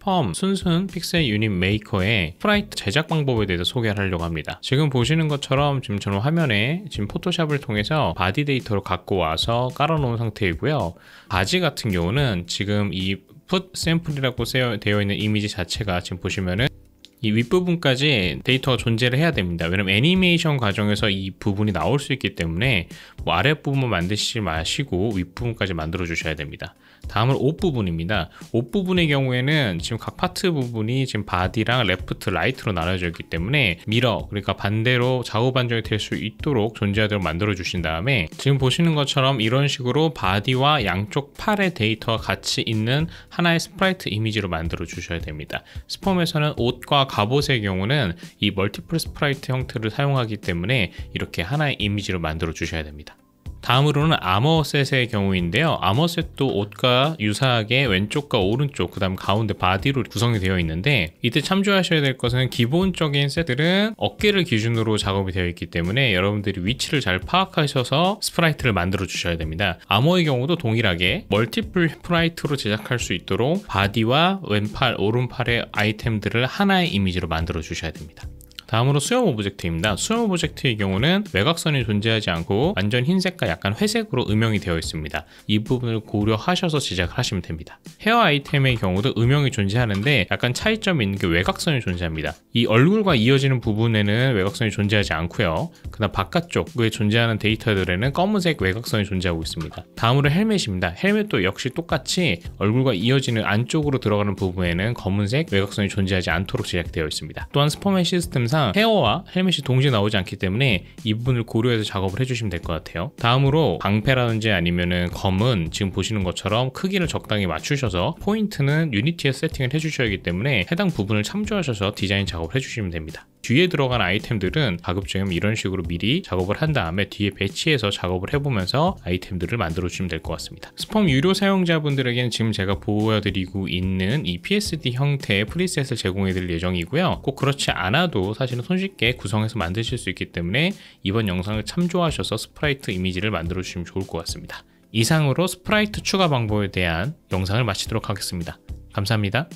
펌, 순순, 픽셀 유닛 메이커의 프라이트 제작 방법에 대해서 소개를 하려고 합니다. 지금 보시는 것처럼 지금 저는 화면에 지금 포토샵을 통해서 바디 데이터를 갖고 와서 깔아놓은 상태이고요. 바지 같은 경우는 지금 이 풋 샘플이라고 되어 있는 이미지 자체가 지금 보시면은 이 윗부분까지 데이터가 존재를 해야 됩니다 왜냐면 애니메이션 과정에서 이 부분이 나올 수 있기 때문에 뭐 아랫부분만 만드시지 마시고 윗부분까지 만들어 주셔야 됩니다 다음은 옷부분입니다 옷부분의 경우에는 지금 각 파트 부분이 지금 바디랑 레프트 라이트로 나눠져 있기 때문에 미러 그러니까 반대로 좌우 반전이 될 수 있도록 존재하도록 만들어 주신 다음에 지금 보시는 것처럼 이런 식으로 바디와 양쪽 팔의 데이터가 같이 있는 하나의 스프라이트 이미지로 만들어 주셔야 됩니다 스펌에서는 옷과 갑옷의 경우는 이 멀티플 스프라이트 형태를 사용하기 때문에 이렇게 하나의 이미지로 만들어 주셔야 됩니다. 다음으로는 아머셋의 경우인데요. 아머셋도 옷과 유사하게 왼쪽과 오른쪽 그 다음 가운데 바디로 구성이 되어 있는데 이때 참조하셔야 될 것은 기본적인 세트는 어깨를 기준으로 작업이 되어 있기 때문에 여러분들이 위치를 잘 파악하셔서 스프라이트를 만들어 주셔야 됩니다. 아머의 경우도 동일하게 멀티플 스프라이트로 제작할 수 있도록 바디와 왼팔, 오른팔의 아이템들을 하나의 이미지로 만들어 주셔야 됩니다. 다음으로 수염 오브젝트입니다. 수염 오브젝트의 경우는 외곽선이 존재하지 않고 완전 흰색과 약간 회색으로 음영이 되어 있습니다. 이 부분을 고려하셔서 제작을 하시면 됩니다. 헤어 아이템의 경우도 음영이 존재하는데 약간 차이점이 있는 게 외곽선이 존재합니다. 이 얼굴과 이어지는 부분에는 외곽선이 존재하지 않고요. 그다음 바깥쪽에 존재하는 데이터들에는 검은색 외곽선이 존재하고 있습니다. 다음으로 헬멧입니다. 헬멧도 역시 똑같이 얼굴과 이어지는 안쪽으로 들어가는 부분에는 검은색 외곽선이 존재하지 않도록 제작되어 있습니다. 또한 스포맨 시스템 사실상 헤어와 헬멧이 동시에 나오지 않기 때문에 이 부분을 고려해서 작업을 해주시면 될 것 같아요 다음으로 방패라든지 아니면은 검은 지금 보시는 것처럼 크기를 적당히 맞추셔서 포인트는 유니티에 세팅을 해주셔야 하기 때문에 해당 부분을 참조하셔서 디자인 작업을 해주시면 됩니다 뒤에 들어간 아이템들은 가급적이면 이런 식으로 미리 작업을 한 다음에 뒤에 배치해서 작업을 해보면서 아이템들을 만들어주시면 될 것 같습니다 스펌 유료 사용자분들에게는 지금 제가 보여드리고 있는 이 PSD 형태의 프리셋을 제공해드릴 예정이고요 꼭 그렇지 않아도 사실 사실은 손쉽게 구성해서 만드실 수 있기 때문에 이번 영상을 참조하셔서 스프라이트 이미지를 만들어 주시면 좋을 것 같습니다. 이상으로 스프라이트 추가 방법에 대한 영상을 마치도록 하겠습니다. 감사합니다.